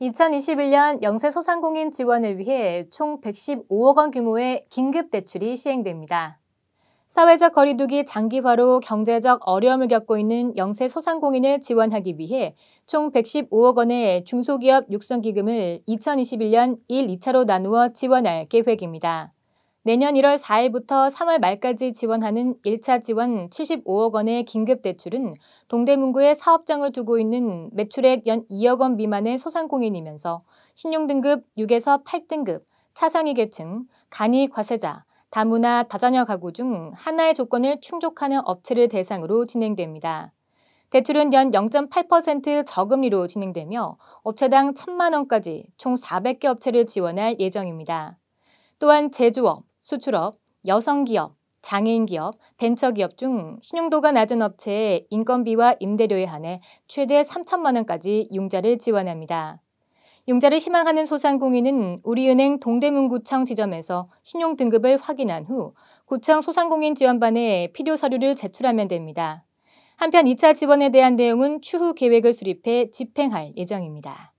2021년 영세소상공인 지원을 위해 총 115억 원 규모의 긴급 대출이 시행됩니다. 사회적 거리두기 장기화로 경제적 어려움을 겪고 있는 영세소상공인을 지원하기 위해 총 115억 원의 중소기업 육성기금을 2021년 1, 2차로 나누어 지원할 계획입니다. 내년 1월 4일부터 3월 말까지 지원하는 1차 지원 75억 원의 긴급 대출은 동대문구에 사업장을 두고 있는 매출액 연 2억 원 미만의 소상공인이면서 신용등급 6에서 8등급, 차상위 계층, 간이 과세자, 다문화 다자녀 가구 중 하나의 조건을 충족하는 업체를 대상으로 진행됩니다. 대출은 연 0.8% 저금리로 진행되며 업체당 1 0 0 0만 원까지 총 400개 업체를 지원할 예정입니다. 또한 제조업, 수출업, 여성기업, 장애인기업, 벤처기업 중 신용도가 낮은 업체에 인건비와 임대료에 한해 최대 3천만 원까지 융자를 지원합니다. 융자를 희망하는 소상공인은 우리은행 동대문구청 지점에서 신용등급을 확인한 후 구청 소상공인 지원반에 필요 서류를 제출하면 됩니다. 한편 2차 지원에 대한 내용은 추후 계획을 수립해 집행할 예정입니다.